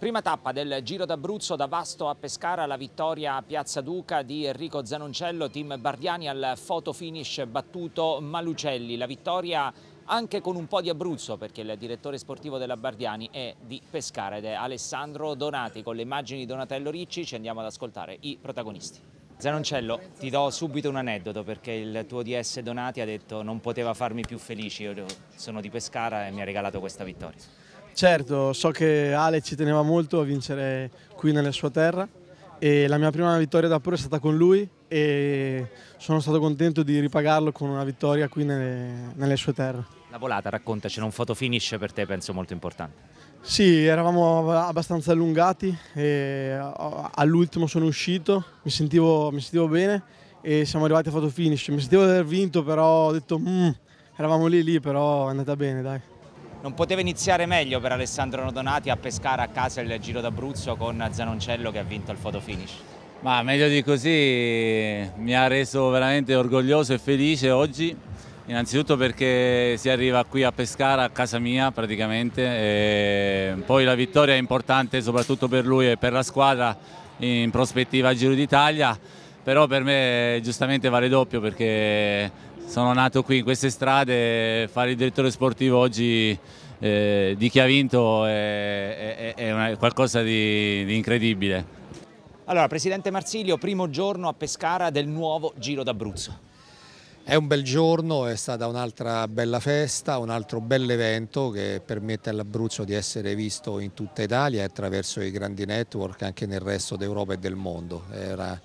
Prima tappa del Giro d'Abruzzo da Vasto a Pescara, la vittoria a Piazza Duca di Enrico Zanoncello, team Bardiani al foto finish battuto Malucelli. La vittoria anche con un po' di Abruzzo perché il direttore sportivo della Bardiani è di Pescara ed è Alessandro Donati. Con le immagini di Donatello Ricci ci andiamo ad ascoltare i protagonisti. Zanoncello, ti do subito un aneddoto perché il tuo DS Donati ha detto non poteva farmi più felice, io sono di Pescara e mi ha regalato questa vittoria. Certo, so che Ale ci teneva molto a vincere qui nella sua terra e la mia prima vittoria da pro è stata con lui e sono stato contento di ripagarlo con una vittoria qui nelle, nelle sue terre. La volata, raccontacela, un foto finish per te penso molto importante. Sì, eravamo abbastanza allungati e all'ultimo sono uscito, mi sentivo, mi sentivo, bene e siamo arrivati a foto finish. Mi sentivo di aver vinto però ho detto mm, eravamo lì lì però è andata bene dai non poteva iniziare meglio per Alessandro Nodonati a pescare a casa il Giro d'Abruzzo con Zanoncello che ha vinto il photo finish. Ma meglio di così mi ha reso veramente orgoglioso e felice oggi, innanzitutto perché si arriva qui a Pescara, a casa mia praticamente, poi la vittoria è importante soprattutto per lui e per la squadra in prospettiva Giro d'Italia, però per me giustamente vale doppio perché sono nato qui in queste strade, fare il direttore sportivo oggi eh, di chi ha vinto è, è, è una, qualcosa di, di incredibile. Allora, Presidente Marsilio, primo giorno a Pescara del nuovo Giro d'Abruzzo. È un bel giorno, è stata un'altra bella festa, un altro bel evento che permette all'Abruzzo di essere visto in tutta Italia e attraverso i grandi network anche nel resto d'Europa e del mondo. Era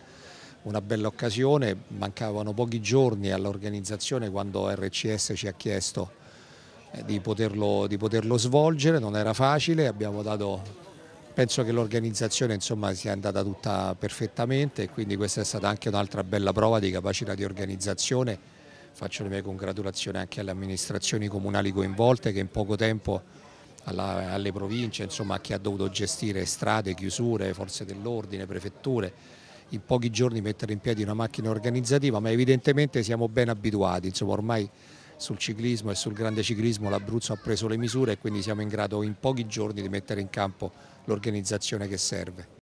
una bella occasione, mancavano pochi giorni all'organizzazione quando RCS ci ha chiesto eh, di poterlo, di poterlo svolgere, non era facile, abbiamo dato penso che l'organizzazione sia andata tutta perfettamente e quindi questa è stata anche un'altra bella prova di capacità di organizzazione. Faccio le mie congratulazioni anche alle amministrazioni comunali coinvolte che in poco tempo alla, alle province, insomma, a chi ha dovuto gestire strade, chiusure, forze dell'ordine, prefetture in pochi giorni mettere in piedi una macchina organizzativa, ma evidentemente siamo ben abituati, insomma ormai sul ciclismo e sul grande ciclismo l'Abruzzo ha preso le misure e quindi siamo in grado in pochi giorni di mettere in campo l'organizzazione che serve.